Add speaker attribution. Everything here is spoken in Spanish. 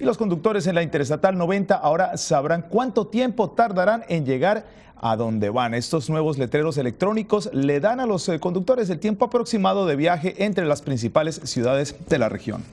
Speaker 1: y los conductores en la Interestatal 90 ahora sabrán cuánto tiempo tardarán en llegar a donde van. Estos nuevos letreros electrónicos le dan a los eh, conductores el tiempo aproximado de viaje entre las principales ciudades de la región.